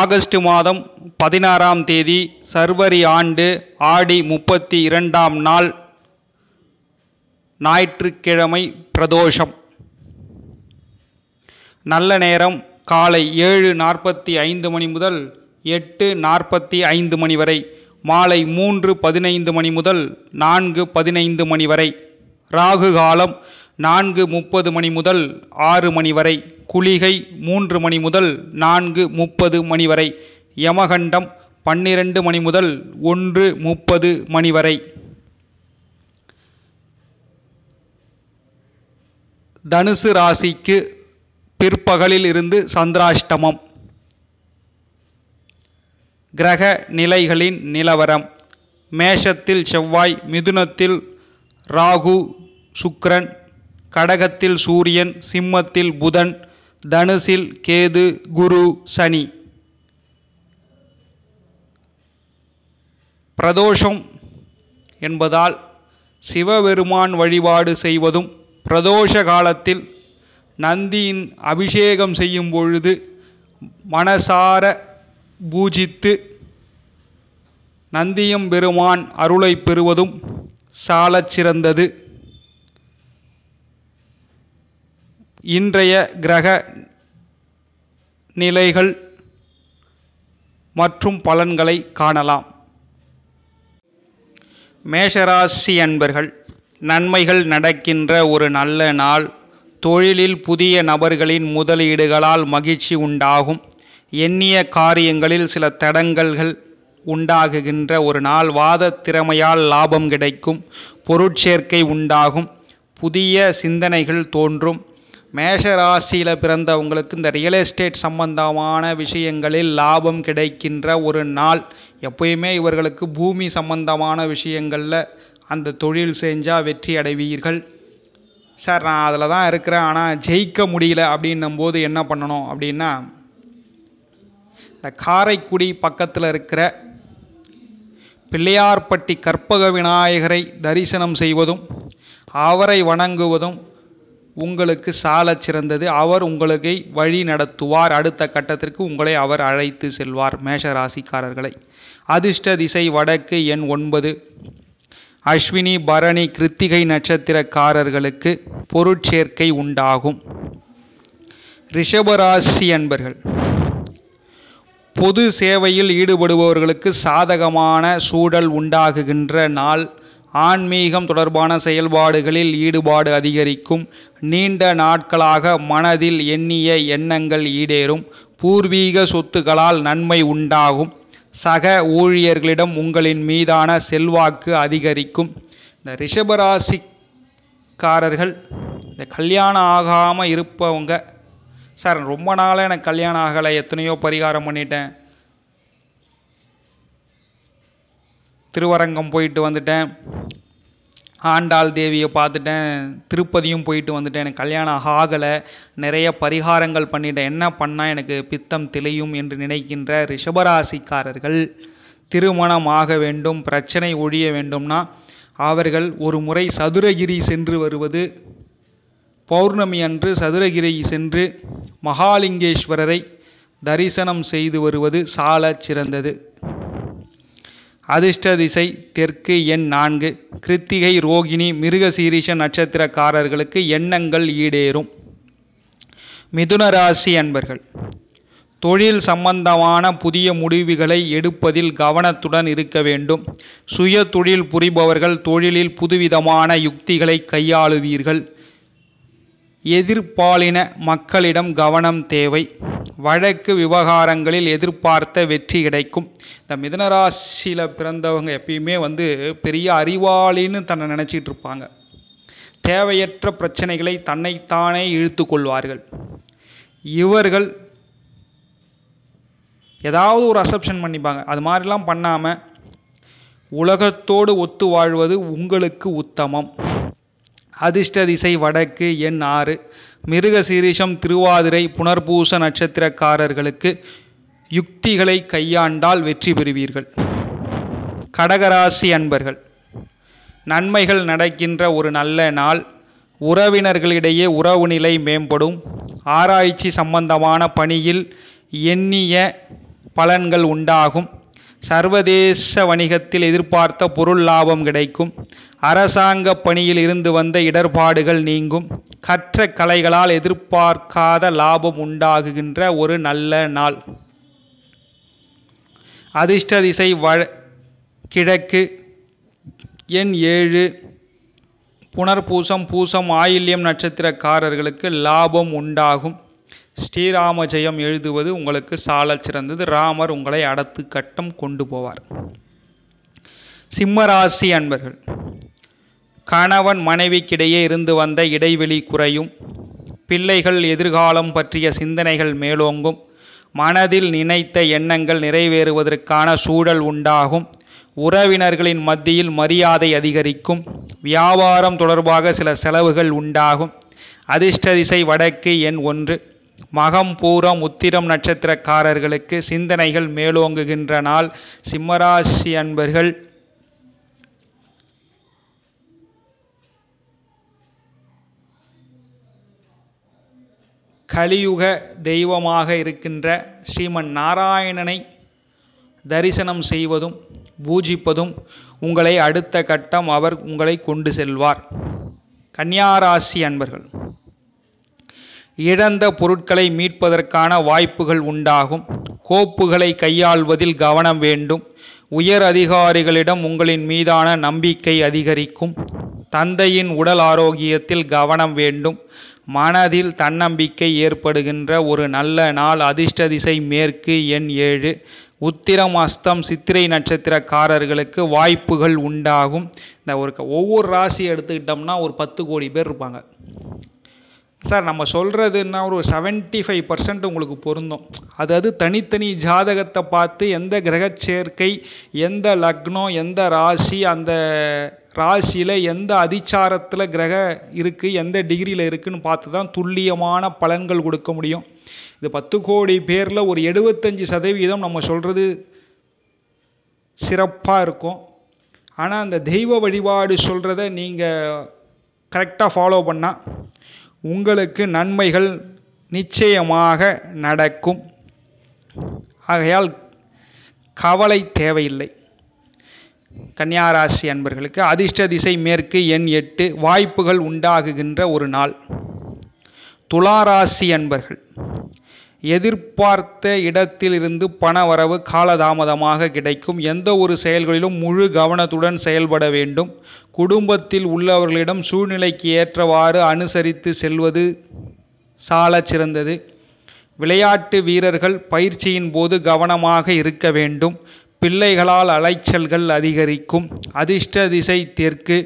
August மாதம் பதினாறாம் தேதி சர்வரி ஆண்டு ஆடி முப்பத்தி இரண்டாம் நாள் ஞாயிற்றுக்கிழமை பிரதோஷம் நல்ல நேரம் காலை ஏழு நாற்பத்தி ஐந்து மணி முதல் எட்டு நாற்பத்தி ஐந்து மணி வரை மாலை மூன்று பதினைந்து மணி முதல் நான்கு பதினைந்து மணி வரை ராகு காலம் நான்கு முப்பது மணி முதல் ஆறு மணி வரை குளிகை மூன்று மணி முதல் நான்கு முப்பது மணி வரை யமகண்டம் பன்னிரண்டு மணி முதல் ஒன்று முப்பது மணி வரை தனுசு ராசிக்கு பிற்பகலில் இருந்து சந்திராஷ்டமம் கிரக நிலைகளின் நிலவரம் மேஷத்தில் செவ்வாய் மிதுனத்தில் ராகு சுக்ரன் கடகத்தில் சூரியன் சிம்மத்தில் புதன் தனுசில் கேது குரு சனி பிரதோஷம் என்பதால் சிவபெருமான் வழிபாடு செய்வதும் பிரதோஷ காலத்தில் நந்தியின் அபிஷேகம் செய்யும் பொழுது மனசார பூஜித்து நந்தியும் பெருமான் அருளை பெறுவதும் சாலச் சிறந்தது இன்றைய கிரக நிலைகள் மற்றும் பலன்களை காணலாம் மேஷராசி அன்பர்கள் நன்மைகள் நடக்கின்ற ஒரு நல்ல நாள் தொழிலில் புதிய நபர்களின் முதலீடுகளால் மகிழ்ச்சி உண்டாகும் எண்ணிய காரியங்களில் சில தடங்கல்கள் உண்டாகுகின்ற ஒரு நாள் வாத திறமையால் லாபம் கிடைக்கும் பொருட்சேர்க்கை உண்டாகும் புதிய சிந்தனைகள் தோன்றும் மேஷராசியில் பிறந்தவங்களுக்கு இந்த ரியல் எஸ்டேட் சம்பந்தமான விஷயங்களில் லாபம் கிடைக்கின்ற ஒரு நாள் எப்பயுமே இவர்களுக்கு பூமி சம்பந்தமான விஷயங்களில் அந்த தொழில் செஞ்சால் வெற்றி அடைவீர்கள் சார் நான் அதில் தான் இருக்கிறேன் ஆனால் ஜெயிக்க முடியல அப்படின்னும் போது என்ன பண்ணணும் அப்படின்னா இந்த காரைக்குடி பக்கத்தில் இருக்கிற பிள்ளையார்பட்டி கற்பக விநாயகரை தரிசனம் செய்வதும் அவரை வணங்குவதும் உங்களுக்கு சால சிறந்தது அவர் உங்களுக்கை வழி நடத்துவார் அடுத்த கட்டத்திற்கு உங்களை அவர் அழைத்து செல்வார் மேஷ ராசிக்காரர்களை அதிர்ஷ்ட திசை வடக்கு எண் ஒன்பது அஸ்வினி பரணி கிருத்திகை நட்சத்திரக்காரர்களுக்கு பொருட்சேர்க்கை உண்டாகும் ரிஷபராசி என்பர்கள் பொது சேவையில் ஈடுபடுபவர்களுக்கு சாதகமான சூழல் உண்டாகுகின்ற நாள் ஆன்மீகம் தொடர்பான செயல்பாடுகளில் ஈடுபாடு அதிகரிக்கும் நீண்ட நாட்களாக மனதில் எண்ணிய எண்ணங்கள் ஈடேறும் பூர்வீக சொத்துக்களால் நன்மை உண்டாகும் சக ஊழியர்களிடம் உங்களின் மீதான செல்வாக்கு அதிகரிக்கும் இந்த ரிஷபராசிக்காரர்கள் இந்த கல்யாணம் ஆகாமல் இருப்பவங்க சார் ரொம்ப நாளாக எனக்கு கல்யாணம் ஆகலை எத்தனையோ பரிகாரம் பண்ணிட்டேன் திருவரங்கம் போயிட்டு வந்துட்டேன் ஆண்டாள் தேவியை பார்த்துட்டேன் திருப்பதியும் போயிட்டு வந்துட்டேன் எனக்கு கல்யாணம் ஆகலை நிறைய பரிகாரங்கள் பண்ணிட்டேன் என்ன பண்ணால் எனக்கு பித்தம் திளையும் என்று நினைக்கின்ற ரிஷபராசிக்காரர்கள் திருமணம் ஆக வேண்டும் பிரச்சனை ஒழிய வேண்டும்னா அவர்கள் ஒரு முறை சதுரகிரி சென்று வருவது பௌர்ணமி அன்று சதுரகிரி சென்று மகாலிங்கேஸ்வரரை தரிசனம் செய்து வருவது சால சிறந்தது அதிர்ஷ்ட திசை தெற்கு எண் நான்கு கிருத்திகை ரோகிணி மிருகசீரிஷ நட்சத்திரக்காரர்களுக்கு எண்ணங்கள் ஈடேறும் மிதுன ராசி அன்பர்கள் தொழில் சம்பந்தமான புதிய முடிவுகளை எடுப்பதில் கவனத்துடன் இருக்க வேண்டும் சுய தொழில் புரிபவர்கள் தொழிலில் புதுவிதமான யுக்திகளை கையாளுவீர்கள் எதிர்ப்பாலின மக்களிடம் கவனம் தேவை வழக்கு விவகாரங்களில் எதிர்பார்த்த வெற்றி கிடைக்கும் இந்த மிதனராசியில் பிறந்தவங்க எப்பயுமே வந்து பெரிய அறிவாளின்னு தன்னை நினச்சிட்டு இருப்பாங்க தேவையற்ற பிரச்சனைகளை தன்னைத்தானே இழுத்து கொள்வார்கள் இவர்கள் ஏதாவது ஒரு அசப்ஷன் பண்ணிப்பாங்க அது மாதிரிலாம் பண்ணாமல் உலகத்தோடு ஒத்து வாழ்வது உங்களுக்கு உத்தமம் அதிர்ஷ்ட திசை வடக்கு எண் ஆறு மிருக சீரிஷம் திருவாதிரை புனர்பூச நட்சத்திரக்காரர்களுக்கு யுக்திகளை கையாண்டால் வெற்றி பெறுவீர்கள் கடகராசி அன்பர்கள் நன்மைகள் நடக்கின்ற ஒரு நல்ல நாள் உறவினர்களிடையே உறவு நிலை மேம்படும் ஆராய்ச்சி சம்பந்தமான பணியில் எண்ணிய பலன்கள் உண்டாகும் சர்வதேச வணிகத்தில் எதிர்பார்த்த பொருள் லாபம் கிடைக்கும் அரசாங்க பணியில் இருந்து வந்த இடர்பாடுகள் நீங்கும் கற்ற கலைகளால் எதிர்பார்க்காத லாபம் உண்டாகுகின்ற ஒரு நல்ல நாள் அதிர்ஷ்ட திசை வ கிழக்கு எண் ஏழு புனர்பூசம் பூசம் ஆயில்யம் நட்சத்திரக்காரர்களுக்கு லாபம் உண்டாகும் ஸ்ரீராம ஜெயம் எழுதுவது உங்களுக்கு சால சிறந்தது ராமர் உங்களை அடத்து கட்டம் கொண்டு போவார் சிம்மராசி அன்பர்கள் கணவன் மனைவிக்கிடையே இருந்து வந்த இடைவெளி குறையும் பிள்ளைகள் எதிர்காலம் பற்றிய சிந்தனைகள் மேலோங்கும் மனதில் நினைத்த எண்ணங்கள் நிறைவேறுவதற்கான சூழல் உண்டாகும் உறவினர்களின் மத்தியில் மரியாதை அதிகரிக்கும் வியாபாரம் தொடர்பாக சில செலவுகள் உண்டாகும் அதிர்ஷ்ட திசை வடக்கு எண் ஒன்று மகம் பூரம் உத்திரம் நட்சத்திரக்காரர்களுக்கு சிந்தனைகள் மேலோங்குகின்ற நாள் சிம்மராசி அன்பர்கள் கலியுக தெய்வமாக இருக்கின்ற ஸ்ரீமன் நாராயணனை தரிசனம் செய்வதும் பூஜிப்பதும் உங்களை அடுத்த கட்டம் அவர் உங்களை கொண்டு செல்வார் கன்னியாராசி அன்பர்கள் இழந்த பொருட்களை மீட்பதற்கான வாய்ப்புகள் உண்டாகும் கோப்புகளை கையாள்வதில் கவனம் வேண்டும் உயர் அதிகாரிகளிடம் உங்களின் மீதான நம்பிக்கை அதிகரிக்கும் தந்தையின் உடல் ஆரோக்கியத்தில் கவனம் வேண்டும் மனதில் தன்னம்பிக்கை ஏற்படுகின்ற ஒரு நல்ல நாள் அதிர்ஷ்ட திசை மேற்கு எண் ஏழு உத்திரம் அஸ்தம் சித்திரை நட்சத்திரக்காரர்களுக்கு வாய்ப்புகள் உண்டாகும் இந்த ஒரு ஒவ்வொரு ராசி எடுத்துக்கிட்டோம்னா ஒரு பத்து கோடி பேர் இருப்பாங்க சார் நம்ம சொல்கிறதுன்னா ஒரு செவன்ட்டி ஃபைவ் பர்சன்ட் உங்களுக்கு பொருந்தும் அதாவது தனித்தனி ஜாதகத்தை பார்த்து எந்த கிரகச்சேர்க்கை எந்த லக்னம் எந்த ராசி அந்த ராசியில் எந்த அதிச்சாரத்தில் கிரக இருக்குது எந்த டிகிரியில் இருக்குதுன்னு பார்த்து தான் துல்லியமான பலன்கள் கொடுக்க முடியும் இது பத்து கோடி பேரில் ஒரு எழுபத்தஞ்சி சதவீதம் நம்ம சொல்கிறது சிறப்பாக இருக்கும் ஆனால் அந்த தெய்வ வழிபாடு சொல்கிறத நீங்கள் கரெக்டாக ஃபாலோ பண்ணால் உங்களுக்கு நன்மைகள் நிச்சயமாக நடக்கும் ஆகையால் கவலை தேவையில்லை கன்னியாராசி அன்பர்களுக்கு அதிர்ஷ்ட திசை மேற்கு எண் எட்டு வாய்ப்புகள் உண்டாகுகின்ற ஒரு நாள் துளாராசி அன்பர்கள் எதிர்பார்த்த இடத்திலிருந்து பண வரவு காலதாமதமாக கிடைக்கும் எந்த ஒரு செயல்களிலும் முழு கவனத்துடன் செயல்பட வேண்டும் குடும்பத்தில் உள்ளவர்களிடம் சூழ்நிலைக்கு ஏற்றவாறு அனுசரித்து செல்வது சால சிறந்தது விளையாட்டு வீரர்கள் பயிற்சியின் போது கவனமாக இருக்க வேண்டும் பிள்ளைகளால் அலைச்சல்கள் அதிகரிக்கும் அதிர்ஷ்ட திசை தெற்கு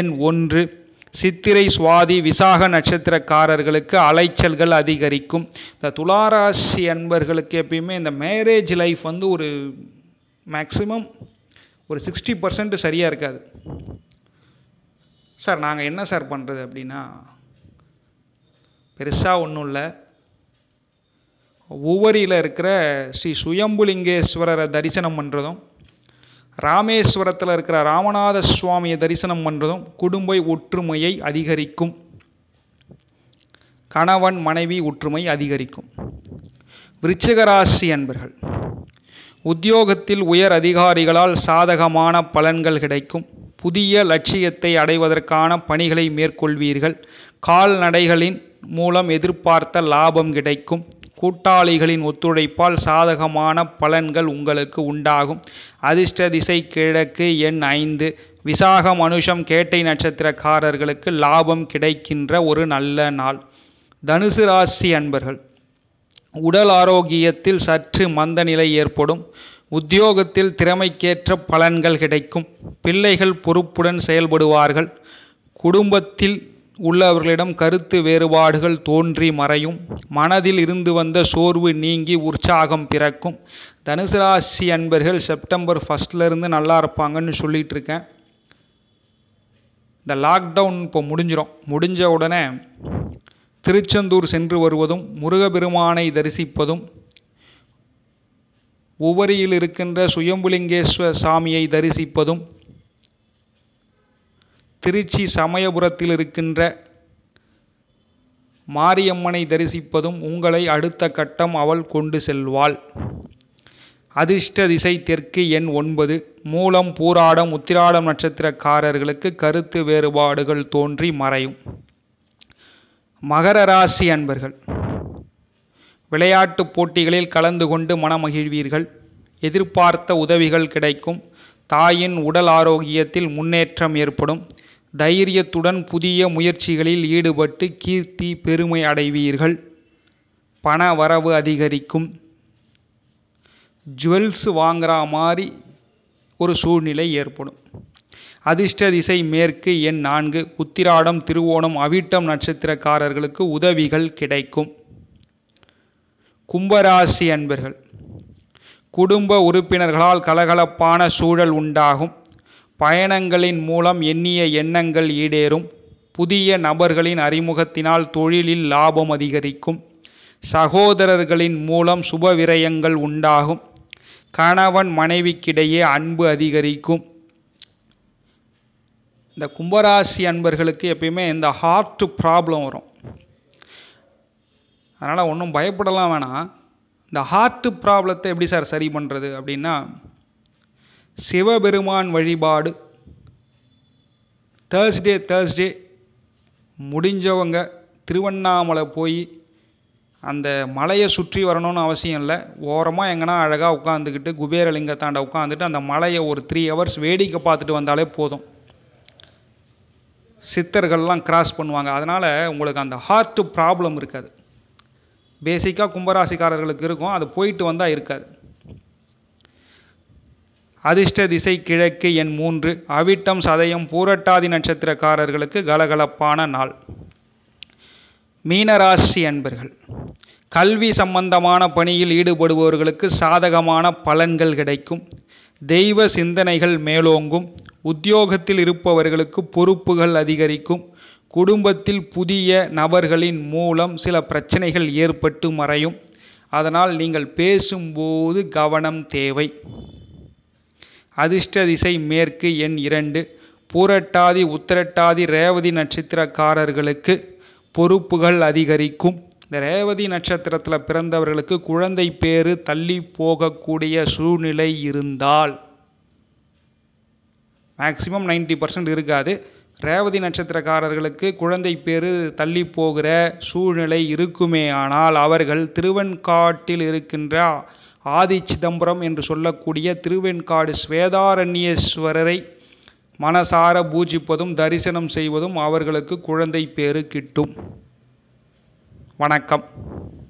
எண் ஒன்று சித்திரை சுவாதி விசாக நட்சத்திரக்காரர்களுக்கு அலைச்சல்கள் அதிகரிக்கும் இந்த துளாராசி அன்பர்களுக்கு எப்பயுமே இந்த மேரேஜ் லைஃப் வந்து ஒரு மேக்ஸிமம் ஒரு சிக்ஸ்டி பர்சன்ட் சரியாக இருக்காது சார் நாங்கள் என்ன சார் பண்ணுறது அப்படின்னா பெருசாக ஒன்றும் இல்லை ஒவ்வொரியில் இருக்கிற ஸ்ரீ சுயம்புலிங்கேஸ்வரரை தரிசனம் பண்ணுறதும் ராமேஸ்வரத்தில் இருக்கிற ராமநாத சுவாமியை தரிசனம் பண்ணுறதும் குடும்ப ஒற்றுமையை அதிகரிக்கும் கணவன் மனைவி ஒற்றுமை அதிகரிக்கும் விருச்சிகராசி அன்பர்கள் உத்தியோகத்தில் உயர் அதிகாரிகளால் சாதகமான பலன்கள் கிடைக்கும் புதிய லட்சியத்தை அடைவதற்கான பணிகளை மேற்கொள்வீர்கள் கால்நடைகளின் மூலம் எதிர்பார்த்த லாபம் கிடைக்கும் கூட்டாளிகளின் ஒத்துழைப்பால் சாதகமான பலன்கள் உங்களுக்கு உண்டாகும் அதிர்ஷ்ட திசை கிழக்கு எண் ஐந்து விசாக மனுஷம் கேட்டை நட்சத்திரக்காரர்களுக்கு லாபம் கிடைக்கின்ற ஒரு நல்ல நாள் தனுசு ராசி அன்பர்கள் உடல் ஆரோக்கியத்தில் சற்று மந்த நிலை ஏற்படும் உத்தியோகத்தில் திறமைக்கேற்ற பலன்கள் கிடைக்கும் பிள்ளைகள் பொறுப்புடன் செயல்படுவார்கள் குடும்பத்தில் உள்ளவர்களிடம் கருத்து வேறுபாடுகள் தோன்றி மறையும் மனதில் இருந்து வந்த சோர்வு நீங்கி உற்சாகம் பிறக்கும் தனுசு ராசி அன்பர்கள் செப்டம்பர் ஃபஸ்ட்லேருந்து நல்லா இருப்பாங்கன்னு சொல்லிகிட்டு இருக்கேன் இந்த லாக்டவுன் இப்போ முடிஞ்சிடும் முடிஞ்ச உடனே திருச்செந்தூர் சென்று வருவதும் முருகபெருமானை தரிசிப்பதும் உவரியில் இருக்கின்ற சுயம்புலிங்கேஸ்வர சாமியை தரிசிப்பதும் திருச்சி சமயபுரத்தில் இருக்கின்ற மாரியம்மனை தரிசிப்பதும் உங்களை அடுத்த கட்டம் அவள் கொண்டு செல்வாள் அதிர்ஷ்ட திசை தெற்கு எண் ஒன்பது மூலம் பூராடம் உத்திராடம் நட்சத்திரக்காரர்களுக்கு கருத்து வேறுபாடுகள் தோன்றி மறையும் மகர ராசி அன்பர்கள் விளையாட்டுப் போட்டிகளில் கலந்து கொண்டு மனமகிழ்வீர்கள் எதிர்பார்த்த உதவிகள் கிடைக்கும் தாயின் உடல் ஆரோக்கியத்தில் முன்னேற்றம் ஏற்படும் தைரியத்துடன் புதிய முயற்சிகளில் ஈடுபட்டு கீர்த்தி பெருமை அடைவீர்கள் பண வரவு அதிகரிக்கும் ஜுவல்ஸ் வாங்குற மாதிரி ஒரு சூழ்நிலை ஏற்படும் அதிர்ஷ்ட திசை மேற்கு எண் நான்கு உத்திராடம் திருவோணம் அவிட்டம் நட்சத்திரக்காரர்களுக்கு உதவிகள் கிடைக்கும் கும்பராசி அன்பர்கள் குடும்ப உறுப்பினர்களால் கலகலப்பான சூழல் உண்டாகும் பயணங்களின் மூலம் எண்ணிய எண்ணங்கள் ஈடேறும் புதிய நபர்களின் அறிமுகத்தினால் தொழிலில் லாபம் அதிகரிக்கும் சகோதரர்களின் மூலம் சுப விரயங்கள் உண்டாகும் கணவன் மனைவிக்கிடையே அன்பு அதிகரிக்கும் இந்த கும்பராசி அன்பர்களுக்கு எப்பயுமே இந்த ஹார்ட் ப்ராப்ளம் வரும் அதனால் ஒன்றும் பயப்படலாம் வேணாம் இந்த ஹார்ட்டு ப்ராப்ளத்தை எப்படி சார் சரி பண்ணுறது அப்படின்னா சிவபெருமான் வழிபாடு தேர்ஸ்டே தேர்ஸ்டே முடிஞ்சவங்க திருவண்ணாமலை போய் அந்த மலையை சுற்றி வரணும்னு அவசியம் இல்லை ஓரமாக எங்கன்னா அழகாக உட்காந்துக்கிட்டு குபேரலிங்கத்தாண்ட உட்காந்துட்டு அந்த மலையை ஒரு த்ரீ ஹவர்ஸ் வேடிக்கை பார்த்துட்டு வந்தாலே போதும் சித்தர்கள்லாம் கிராஸ் பண்ணுவாங்க அதனால் உங்களுக்கு அந்த ஹார்ட்டு ப்ராப்ளம் இருக்காது பேசிக்காக கும்பராசிக்காரர்களுக்கு இருக்கும் அது போயிட்டு வந்தால் இருக்காது அதிர்ஷ்ட திசை கிழக்கு எண் மூன்று அவிட்டம் சதயம் பூரட்டாதி நட்சத்திரக்காரர்களுக்கு கலகலப்பான நாள் மீனராசி அன்பர்கள் கல்வி சம்பந்தமான பணியில் ஈடுபடுபவர்களுக்கு சாதகமான பலன்கள் கிடைக்கும் தெய்வ சிந்தனைகள் மேலோங்கும் உத்தியோகத்தில் இருப்பவர்களுக்கு பொறுப்புகள் அதிகரிக்கும் குடும்பத்தில் புதிய நபர்களின் மூலம் சில பிரச்சனைகள் ஏற்பட்டு மறையும் அதனால் நீங்கள் பேசும்போது கவனம் தேவை அதிர்ஷ்ட திசை மேற்கு எண் இரண்டு பூரட்டாதி உத்திரட்டாதி ரேவதி நட்சத்திரக்காரர்களுக்கு பொறுப்புகள் அதிகரிக்கும் இந்த ரேவதி நட்சத்திரத்தில் பிறந்தவர்களுக்கு குழந்தை பேறு தள்ளி போகக்கூடிய சூழ்நிலை இருந்தால் மேக்சிமம் நைன்டி பர்சன்ட் இருக்காது ரேவதி நட்சத்திரக்காரர்களுக்கு குழந்தை பேரு தள்ளி போகிற சூழ்நிலை இருக்குமே ஆனால் அவர்கள் திருவெண்காட்டில் இருக்கின்ற ஆதி சிதம்பரம் என்று சொல்லக்கூடிய திருவெண்காடு ஸ்வேதாரண்யேஸ்வரரை மனசார பூஜிப்பதும் தரிசனம் செய்வதும் அவர்களுக்கு குழந்தை பேறு கிட்டும் வணக்கம்